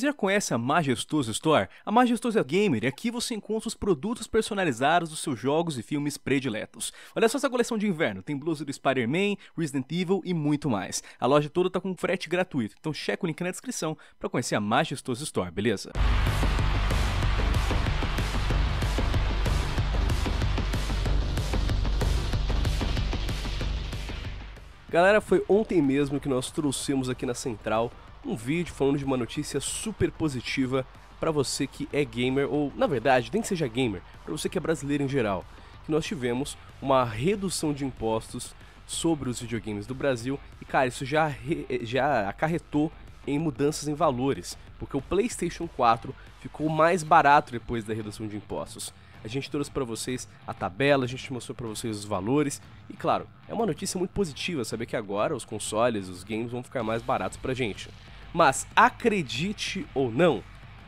Você já conhece a Majestoso Store? A Majestoso é gamer e aqui você encontra os produtos personalizados dos seus jogos e filmes prediletos. Olha só essa coleção de inverno, tem blusa do Spider-Man, Resident Evil e muito mais. A loja toda tá com frete gratuito, então checa o link na descrição para conhecer a Majestoso Store, beleza? Galera, foi ontem mesmo que nós trouxemos aqui na Central um vídeo falando de uma notícia super positiva para você que é gamer, ou na verdade, nem que seja gamer, para você que é brasileiro em geral, que nós tivemos uma redução de impostos sobre os videogames do Brasil e, cara, isso já, já acarretou em mudanças em valores, porque o PlayStation 4 ficou mais barato depois da redução de impostos. A gente trouxe para vocês a tabela, a gente mostrou para vocês os valores e claro, é uma notícia muito positiva saber que agora os consoles, os games vão ficar mais baratos para gente. Mas acredite ou não,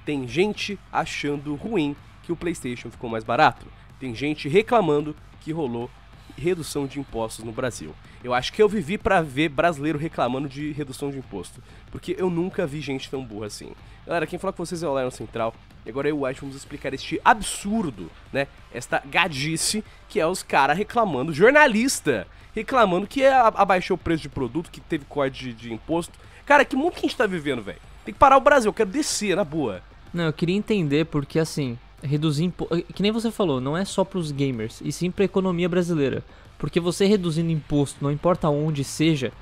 tem gente achando ruim que o PlayStation ficou mais barato. Tem gente reclamando que rolou redução de impostos no Brasil. Eu acho que eu vivi para ver brasileiro reclamando de redução de imposto, porque eu nunca vi gente tão burra assim. Galera, quem fala com vocês é o Lion Central, e agora eu acho que vamos explicar este absurdo, né? Esta gadice que é os caras reclamando, jornalista, reclamando que é, abaixou o preço de produto, que teve corte de, de imposto, Cara, que mundo que a gente tá vivendo, velho? Tem que parar o Brasil, eu quero descer, na boa. Não, eu queria entender porque, assim, reduzir imposto. Que nem você falou, não é só pros gamers, e sim pra economia brasileira. Porque você reduzindo imposto, não importa onde seja,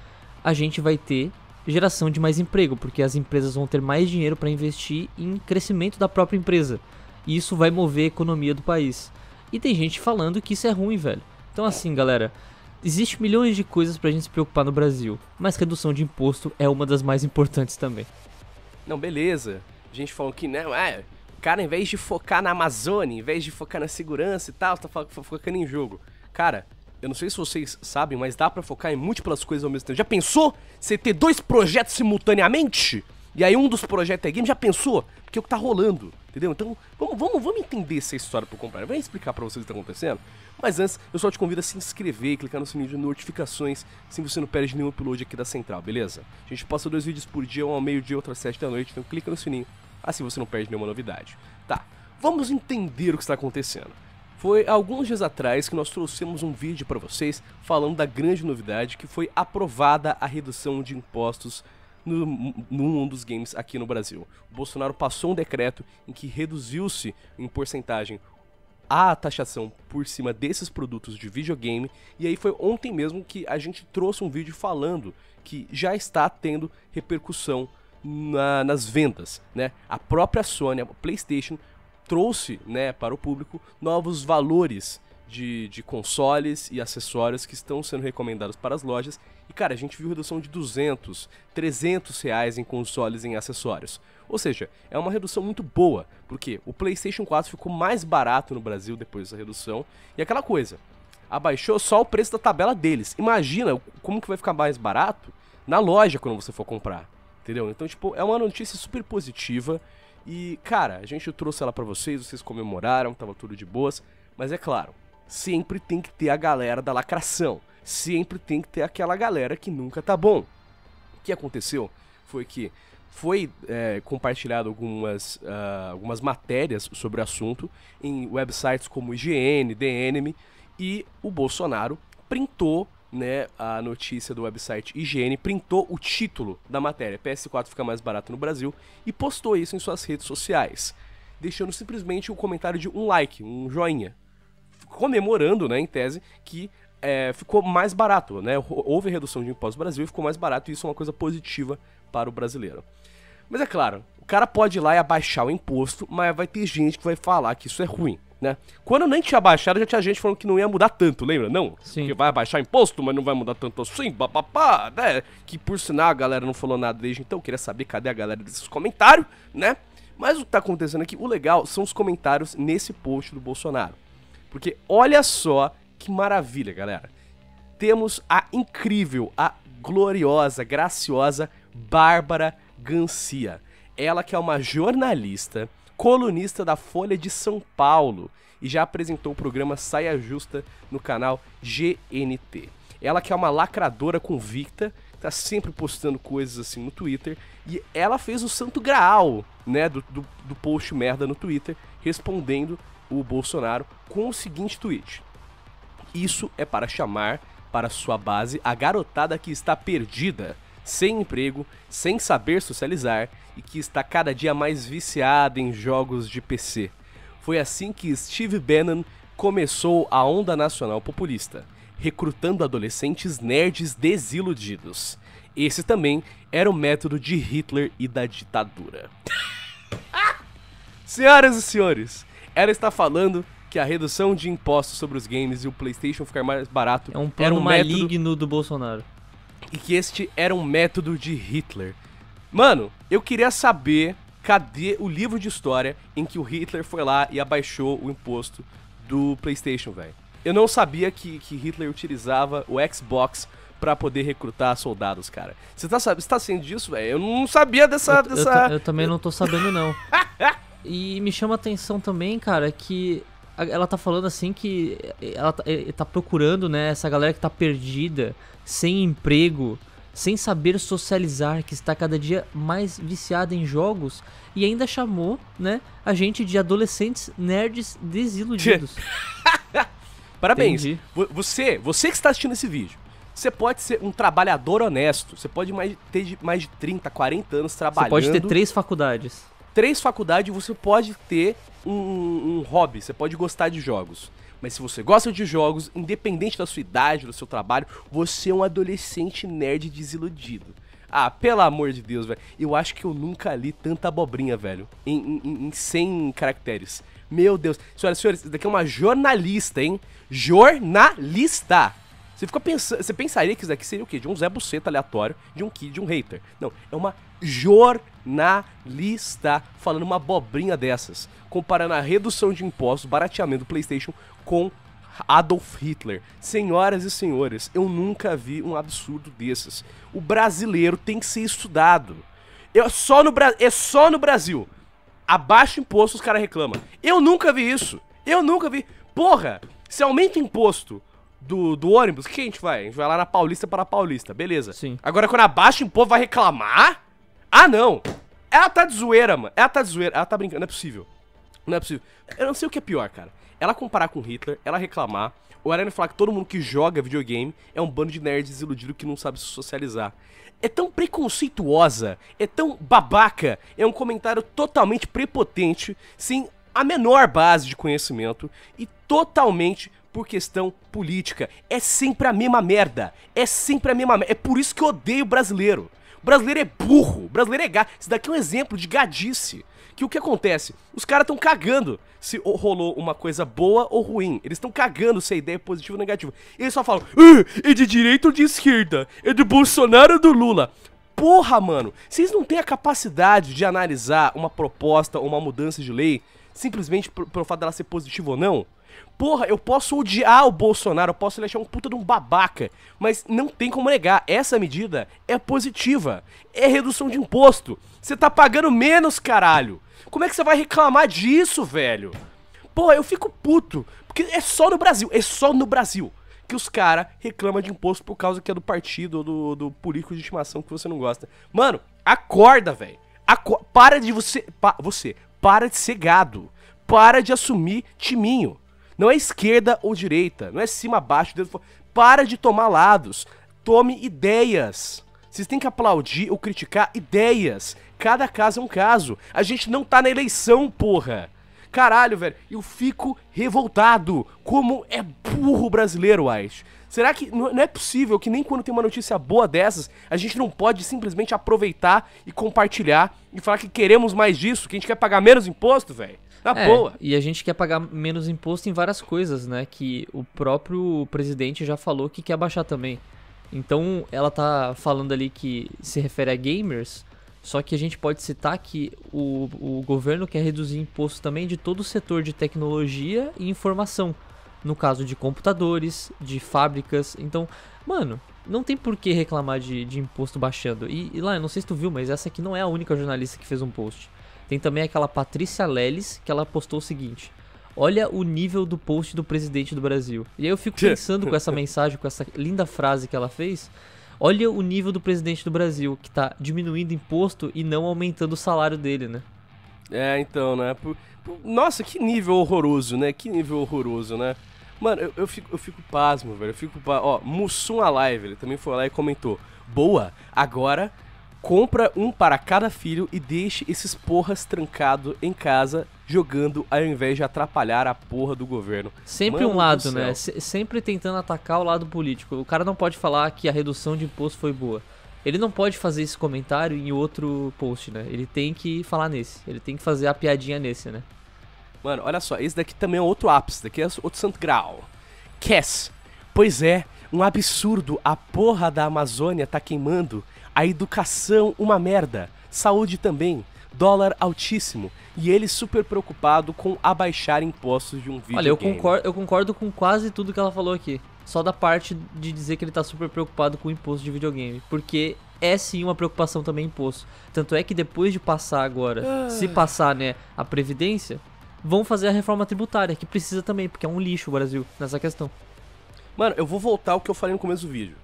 a gente vai ter geração de mais emprego, porque as empresas vão ter mais dinheiro para investir em crescimento da própria empresa. E isso vai mover a economia do país. E tem gente falando que isso é ruim, velho. Então assim, galera, Existem milhões de coisas pra gente se preocupar no Brasil, mas redução de imposto é uma das mais importantes também. Não, beleza. A gente falou que não, né, é. Cara, em vez de focar na Amazônia, em vez de focar na segurança e tal, tá focando em jogo. Cara, eu não sei se vocês sabem, mas dá para focar em múltiplas coisas ao mesmo tempo. Já pensou? Você ter dois projetos simultaneamente? E aí um dos projetos é game, já pensou? Porque é o que tá rolando. Entendeu? Então, vamos, vamos, vamos entender essa história por comprar. Vou explicar para vocês o que está acontecendo. Mas antes, eu só te convido a se inscrever e clicar no sininho de notificações, assim você não perde nenhum upload aqui da Central, beleza? A gente posta dois vídeos por dia, um ao meio-dia e outro às sete da noite, então clica no sininho, assim você não perde nenhuma novidade. Tá, vamos entender o que está acontecendo. Foi alguns dias atrás que nós trouxemos um vídeo para vocês falando da grande novidade que foi aprovada a redução de impostos no, num dos games aqui no Brasil. O Bolsonaro passou um decreto em que reduziu-se em porcentagem a taxação por cima desses produtos de videogame. E aí foi ontem mesmo que a gente trouxe um vídeo falando que já está tendo repercussão na, nas vendas, né? A própria Sony, a PlayStation trouxe, né, para o público novos valores de, de consoles e acessórios que estão sendo recomendados para as lojas. E cara, a gente viu redução de 200, 300 reais em consoles e em acessórios. Ou seja, é uma redução muito boa, porque o PlayStation 4 ficou mais barato no Brasil depois dessa redução. E aquela coisa, abaixou só o preço da tabela deles. Imagina como que vai ficar mais barato na loja quando você for comprar, entendeu? Então, tipo, é uma notícia super positiva e, cara, a gente trouxe ela para vocês, vocês comemoraram, tava tudo de boas, mas é claro, sempre tem que ter a galera da lacração. Sempre tem que ter aquela galera que nunca tá bom. O que aconteceu foi que foi é, compartilhado algumas, uh, algumas matérias sobre o assunto em websites como IGN, DNM, e o Bolsonaro printou né, a notícia do website IGN, printou o título da matéria, PS4 fica mais barato no Brasil, e postou isso em suas redes sociais, deixando simplesmente o um comentário de um like, um joinha, comemorando, né, em tese, que é, ficou mais barato, né? Houve redução de impostos no Brasil e ficou mais barato, e isso é uma coisa positiva para o brasileiro. Mas é claro, o cara pode ir lá e abaixar o imposto, mas vai ter gente que vai falar que isso é ruim. Né? Quando nem tinha abaixado, já tinha gente falando que não ia mudar tanto, lembra? Não, Sim. que vai abaixar imposto, mas não vai mudar tanto assim, papapá, né? Que por sinal a galera não falou nada desde então, queria saber cadê a galera desses comentários, né? Mas o que tá acontecendo aqui, é o legal são os comentários nesse post do Bolsonaro. Porque olha só que maravilha, galera. Temos a incrível, a gloriosa, graciosa Bárbara Gancia. Ela que é uma jornalista, colunista da Folha de São Paulo e já apresentou o programa Saia Justa no canal GNT. Ela que é uma lacradora convicta, tá sempre postando coisas assim no Twitter, e ela fez o santo graal, né, do, do, do post merda no Twitter, respondendo o Bolsonaro com o seguinte tweet: Isso é para chamar para sua base a garotada que está perdida, sem emprego, sem saber socializar e que está cada dia mais viciada em jogos de PC. Foi assim que Steve Bannon começou a onda nacional populista, recrutando adolescentes nerds desiludidos. Esse também era o método de Hitler e da ditadura. Senhoras e senhores, ela está falando que a redução de impostos sobre os games e o PlayStation ficar mais barato é um plano um maligno método... do Bolsonaro. E que este era um método de Hitler. Mano, eu queria saber cadê o livro de história em que o Hitler foi lá e abaixou o imposto do PlayStation, velho. Eu não sabia que, que Hitler utilizava o Xbox para poder recrutar soldados, cara. Você tá, sabendo tá disso, velho? Eu não sabia dessa. Eu, dessa... Eu, eu, também não tô sabendo, não. E me chama a atenção também, cara, que ela tá falando assim que ela tá, tá, procurando, né, essa galera que tá perdida, sem emprego, sem saber socializar, que está cada dia mais viciada em jogos e ainda chamou, né, a gente de adolescentes nerds desiludidos. Parabéns. Entendi. Você, você que está assistindo esse vídeo, você pode ser um trabalhador honesto, você pode mais, ter mais de 30, 40 anos trabalhando. Você pode ter três faculdades três faculdades, você pode ter um, um hobby, você pode gostar de jogos. Mas se você gosta de jogos, independente da sua idade, do seu trabalho, você é um adolescente nerd desiludido. Ah, pelo amor de Deus, velho. Eu acho que eu nunca li tanta abobrinha, velho. Em, em, em 100 caracteres. Meu Deus. Senhoras e senhores, isso daqui é uma jornalista, hein? Jornalista! Você, fica pensando, você pensaria que isso aqui seria o quê? De um Zé Buceta aleatório, de um kid, de um hater. Não, é uma jornalista falando uma abobrinha dessas, comparando a redução de impostos, barateamento do PlayStation com Adolf Hitler. Senhoras e senhores, eu nunca vi um absurdo desses. O brasileiro tem que ser estudado. É só no, Bra é só no Brasil. Abaixo imposto os caras reclamam. Eu nunca vi isso. Eu nunca vi. Porra, se aumenta imposto do, do ônibus, o que a gente vai? A gente vai lá na Paulista para a Paulista, beleza. Sim. Agora, quando abaixa, o povo vai reclamar? Ah, não! Ela tá de zoeira, mano. Ela tá de zoeira. Ela tá brincando. Não é possível. Não é possível. Eu não sei o que é pior, cara. Ela comparar com Hitler, ela reclamar, ou ela falar que todo mundo que joga videogame é um bando de nerds desiludido que não sabe se socializar. É tão preconceituosa, é tão babaca, é um comentário totalmente prepotente, sem a menor base de conhecimento e totalmente por questão política. É sempre a mesma merda. É sempre a mesma merda. É por isso que eu odeio brasileiro. O brasileiro é burro, o brasileiro é gato. Isso daqui é um exemplo de gadice. Que o que acontece? Os caras estão cagando se rolou uma coisa boa ou ruim. Eles estão cagando se a ideia é positiva ou negativa. Eles só falam, é de direita ou de esquerda? É do Bolsonaro ou do Lula? Porra, mano, vocês não têm a capacidade de analisar uma proposta ou uma mudança de lei simplesmente pelo fato dela ser positiva ou não? Porra, eu posso odiar o Bolsonaro, eu posso ele achar um puta de um babaca, mas não tem como negar, essa medida é positiva, é redução de imposto. Você tá pagando menos, caralho. Como é que você vai reclamar disso, velho? Porra, eu fico puto, porque é só no Brasil, é só no Brasil que os caras reclamam de imposto por causa que é do partido ou do, do político de estimação que você não gosta. Mano, acorda, velho. Aco para de você. Pa você, para de ser gado. Para de assumir timinho. Não é esquerda ou direita, não é cima, baixo, dedo Para de tomar lados, tome ideias. Vocês têm que aplaudir ou criticar ideias. Cada caso é um caso. A gente não tá na eleição, porra. Caralho, velho, eu fico revoltado. Como é burro o brasileiro, White. Será que não é possível que nem quando tem uma notícia boa dessas, a gente não pode simplesmente aproveitar e compartilhar e falar que queremos mais disso, que a gente quer pagar menos imposto, velho? Ah, é, boa. E a gente quer pagar menos imposto em várias coisas, né? Que o próprio presidente já falou que quer baixar também. Então, ela tá falando ali que se refere a gamers, só que a gente pode citar que o, o governo quer reduzir imposto também de todo o setor de tecnologia e informação. No caso de computadores, de fábricas. Então, mano, não tem por que reclamar de, de imposto baixando. E, e lá, eu não sei se tu viu, mas essa aqui não é a única jornalista que fez um post. Tem também aquela Patrícia Leles que ela postou o seguinte: Olha o nível do post do presidente do Brasil. E aí eu fico pensando com essa mensagem, com essa linda frase que ela fez. Olha o nível do presidente do Brasil, que tá diminuindo imposto e não aumentando o salário dele, né? É, então, né? Nossa, que nível horroroso, né? Que nível horroroso, né? Mano, eu, eu, fico, eu fico pasmo, velho. Eu fico pasmo. Ó, Mussum Alive, ele também foi lá e comentou. Boa, agora Compra um para cada filho e deixe esses porras trancado em casa jogando ao invés de atrapalhar a porra do governo. Sempre Mano um lado, né? sempre tentando atacar o lado político. O cara não pode falar que a redução de imposto foi boa. Ele não pode fazer esse comentário em outro post, né? Ele tem que falar nesse. Ele tem que fazer a piadinha nesse, né? Mano, olha só, esse daqui também é outro ápice, daqui é outro santo grau. Cass, pois é, um absurdo, a porra da Amazônia tá queimando a educação, uma merda. Saúde também. Dólar altíssimo. E ele super preocupado com abaixar impostos de um vídeo. Olha, eu concordo, eu concordo com quase tudo que ela falou aqui. Só da parte de dizer que ele tá super preocupado com o imposto de videogame. Porque é sim uma preocupação também imposto. Tanto é que depois de passar agora, se ah. passar, né, a Previdência, vão fazer a reforma tributária, que precisa também, porque é um lixo o Brasil nessa questão. Mano, eu vou voltar ao que eu falei no começo do vídeo.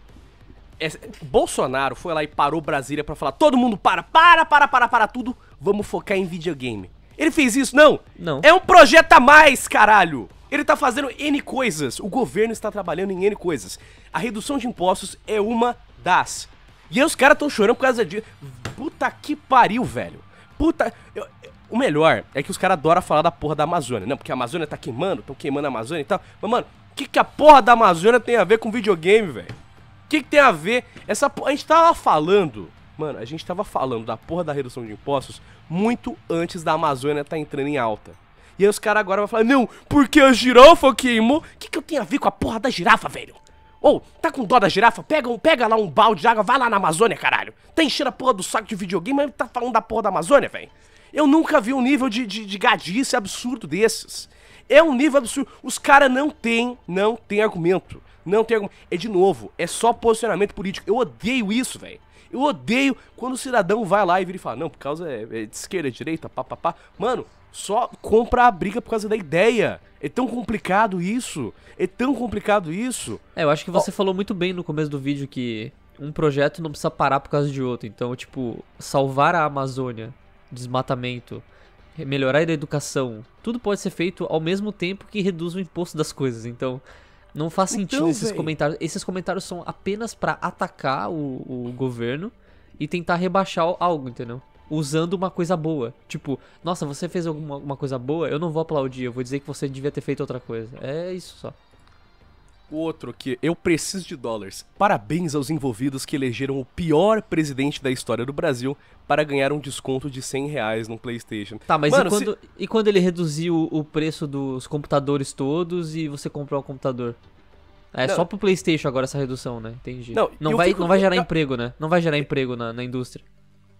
É, Bolsonaro foi lá e parou Brasília para falar: todo mundo para, para, para, para, para tudo, vamos focar em videogame. Ele fez isso? Não! Não. É um projeto a mais, caralho! Ele tá fazendo N coisas. O governo está trabalhando em N coisas. A redução de impostos é uma das. E aí os caras tão chorando por causa disso. De... Puta que pariu, velho. Puta. Eu... O melhor é que os caras adoram falar da porra da Amazônia. Não, porque a Amazônia tá queimando, tão queimando a Amazônia e tal. Mas, mano, o que, que a porra da Amazônia tem a ver com videogame, velho? O que, que, tem a ver essa A gente tava falando, mano, a gente tava falando da porra da redução de impostos muito antes da Amazônia tá entrando em alta. E aí os caras agora vão falar, não, porque a girafa queimou. O que, que eu tenho a ver com a porra da girafa, velho? Ou, oh, tá com dó da girafa? Pega, pega lá um balde de água, vai lá na Amazônia, caralho. Tá enchendo a porra do saco de videogame, mas tá falando da porra da Amazônia, velho. Eu nunca vi um nível de, de, de gadice absurdo desses. É um nível absurdo. Os caras não têm, não tem argumento não tem argumento. É de novo, é só posicionamento político. Eu odeio isso, velho. Eu odeio quando o cidadão vai lá e vira e fala, não, por causa é, é de esquerda, direita, papapá. Mano, só compra a briga por causa da ideia. É tão complicado isso. É tão complicado isso. É, eu acho que você oh. falou muito bem no começo do vídeo que um projeto não precisa parar por causa de outro. Então, tipo, salvar a Amazônia, desmatamento, melhorar a educação, tudo pode ser feito ao mesmo tempo que reduz o imposto das coisas. Então, não faz então, sentido então, esses véio. comentários. Esses comentários são apenas para atacar o, o governo e tentar rebaixar algo, entendeu? Usando uma coisa boa. Tipo, nossa, você fez alguma, alguma coisa boa, eu não vou aplaudir, eu vou dizer que você devia ter feito outra coisa. É isso só. O outro aqui, eu preciso de dólares. Parabéns aos envolvidos que elegeram o pior presidente da história do Brasil para ganhar um desconto de 100 reais no PlayStation. Tá, mas Mano, e, quando, se... e quando ele reduziu o preço dos computadores todos e você comprou um computador? É não. só pro PlayStation agora essa redução, né? Entendi. Não, não, vai, fico... não vai gerar eu... emprego, né? Não vai gerar emprego na, na indústria.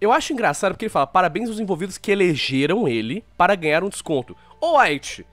Eu acho engraçado porque ele fala: parabéns aos envolvidos que elegeram ele para ganhar um desconto. Ô, White,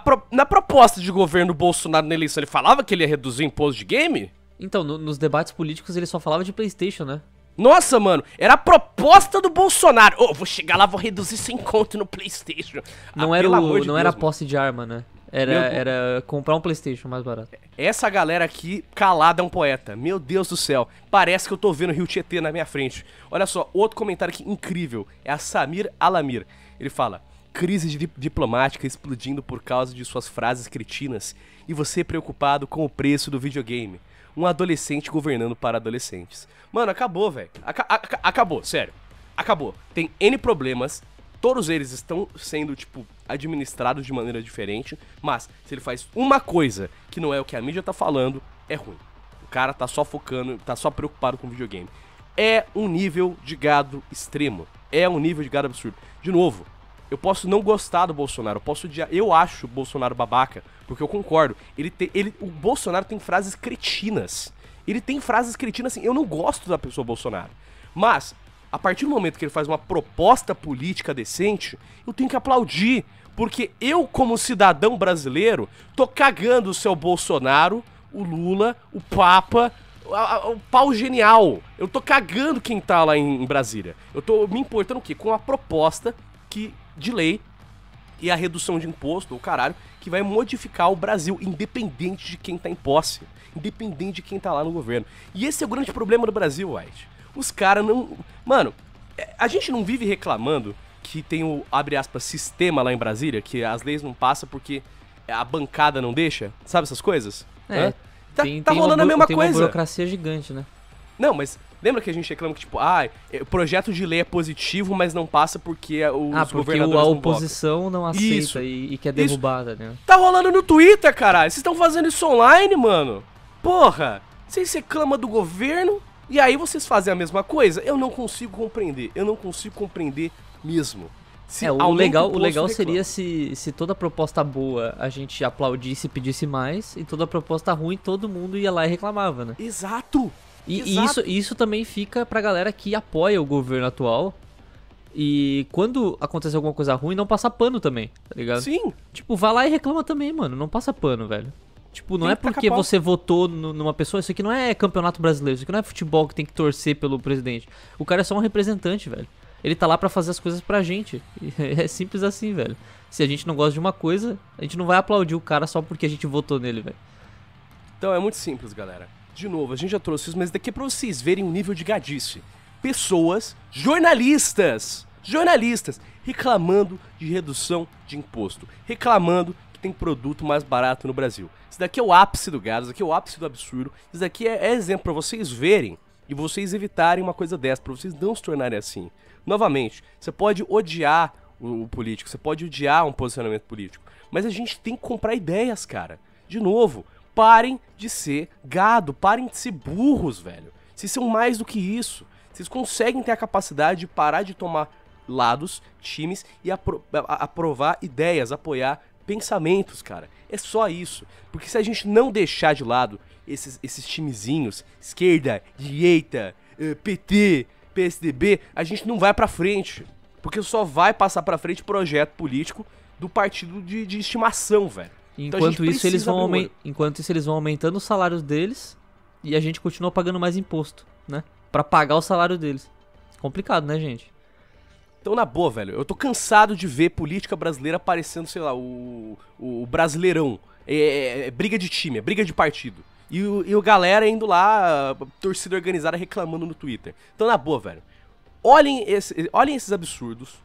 pro... na proposta de governo Bolsonaro na eleição, ele falava que ele ia reduzir o imposto de game? Então, no, nos debates políticos ele só falava de PlayStation, né? Nossa, mano, era a proposta do Bolsonaro. Ô, oh, vou chegar lá, vou reduzir sem conto no PlayStation. Ah, não ah, era o, de não Deus, era posse de arma, né? Era, Meu... era comprar um PlayStation mais barato. Essa galera aqui calada é um poeta. Meu Deus do céu. Parece que eu tô vendo o Rio Tietê na minha frente. Olha só, outro comentário aqui incrível é a Samir Alamir. Ele fala: crise diplomática explodindo por causa de suas frases cretinas e você preocupado com o preço do videogame. Um adolescente governando para adolescentes. Mano, acabou, velho. Ac ac acabou, sério. Acabou. Tem N problemas, todos eles estão sendo, tipo, administrados de maneira diferente, mas se ele faz uma coisa que não é o que a mídia tá falando, é ruim. O cara tá só focando, tá só preocupado com o videogame. É um nível de gado extremo. É um nível de gado absurdo. De novo, eu posso não gostar do Bolsonaro, eu posso odiar. Eu acho o Bolsonaro babaca, porque eu concordo. Ele ele, o Bolsonaro tem frases cretinas. Ele tem frases cretinas assim. Eu não gosto da pessoa Bolsonaro. Mas, a partir do momento que ele faz uma proposta política decente, eu tenho que aplaudir. Porque eu, como cidadão brasileiro, tô cagando o seu Bolsonaro, o Lula, o Papa, o pau genial. Eu tô cagando quem tá lá em Brasília. Eu tô me importando o quê? Com a proposta que de lei e a redução de imposto, o caralho, que vai modificar o Brasil, independente de quem tá em posse, independente de quem tá lá no governo. E esse é o grande problema do Brasil, White. Os caras não. Mano, é, a gente não vive reclamando que tem o, abre aspas, sistema lá em Brasília, que as leis não passam porque a bancada não deixa, sabe essas coisas? É. Hã? Tá, tem, tá tem rolando uma, a mesma tem coisa. Tem uma burocracia gigante, né? Não, mas Lembra que a gente reclama que, tipo, ah, o projeto de lei é positivo, mas não passa porque é ah, os ah, porque a oposição não, não aceita isso, e, e, quer derrubada isso. né? Tá rolando no Twitter, caralho. Vocês estão fazendo isso online, mano? Porra! Vocês reclamam do governo e aí vocês fazem a mesma coisa? Eu não consigo compreender. Eu não consigo compreender mesmo. Se é, o legal, o legal seria se, se toda proposta boa a gente aplaudisse e pedisse mais, e toda proposta ruim todo mundo ia lá e reclamava, né? Exato! E, isso, isso também fica pra galera que apoia o governo atual. E quando acontecer alguma coisa ruim, não passa pano também, tá ligado? Sim. Tipo, vai lá e reclama também, mano. Não passa pano, velho. Tipo, não tem é porque você votou numa pessoa, isso aqui não é campeonato brasileiro, isso aqui não é futebol que tem que torcer pelo presidente. O cara é só um representante, velho. Ele tá lá para fazer as coisas pra gente. É simples assim, velho. Se a gente não gosta de uma coisa, a gente não vai aplaudir o cara só porque a gente votou nele, velho. Então é muito simples, galera de novo, a gente já trouxe isso, mas daqui é pra vocês verem o nível de gadice. Pessoas, jornalistas, jornalistas, reclamando de redução de imposto, reclamando que tem produto mais barato no Brasil. Isso daqui é o ápice do gado, isso daqui é o ápice do absurdo, isso daqui é, é exemplo para vocês verem e vocês evitarem uma coisa dessa, para vocês não se tornarem assim. Novamente, você pode odiar o, o político, você pode odiar um posicionamento político, mas a gente tem que comprar ideias, cara. De novo, Parem de ser gado, parem de ser burros, velho. Vocês são mais do que isso. Vocês conseguem ter a capacidade de parar de tomar lados, times e apro aprovar ideias, apoiar pensamentos, cara. É só isso. Porque se a gente não deixar de lado esses, esses timezinhos, esquerda, direita, eh, PT, PSDB, a gente não vai pra frente. Porque só vai passar pra frente projeto político do partido de, de estimação, velho. Então enquanto então isso, eles vão enquanto isso eles vão aumentando os salários deles e a gente continua pagando mais imposto, né? Para pagar o salário deles. Complicado, né, gente? Então, na boa, velho, eu tô cansado de ver política brasileira aparecendo, sei lá, o, o brasileirão. É, é, é briga de time, é briga de partido. E o, e o galera indo lá, torcida organizada reclamando no Twitter. Então, na boa, velho, olhem, esse, olhem esses absurdos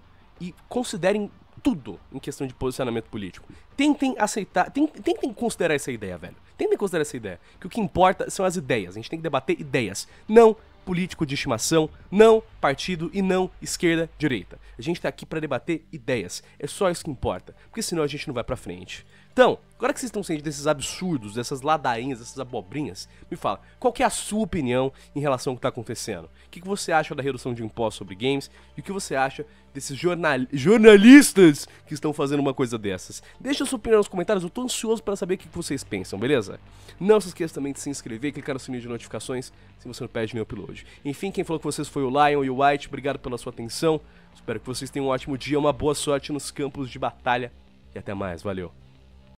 e considerem tudo em questão de posicionamento político. Tentem aceitar, tentem, considerar essa ideia, velho. Tentem considerar essa ideia. Que o que importa são as ideias. A gente tem que debater ideias. Não político de estimação, não partido e não esquerda, direita. A gente tá aqui para debater ideias. É só isso que importa, porque senão a gente não vai para frente. Então, agora que vocês estão sentindo desses absurdos, dessas ladainhas, dessas abobrinhas, me fala, qual é a sua opinião em relação ao que está acontecendo? O que, que, você acha da redução de impostos sobre games? E o que você acha desses jornal... jornalistas que estão fazendo uma coisa dessas? Deixa sua opinião nos comentários, eu tô ansioso para saber o que, que vocês pensam, beleza? Não se esqueça também de se inscrever, clicar no sininho de notificações, se você não perde nenhum upload. Enfim, quem falou com vocês foi o Lion e o White, obrigado pela sua atenção. Espero que vocês tenham um ótimo dia, uma boa sorte nos campos de batalha e até mais, valeu!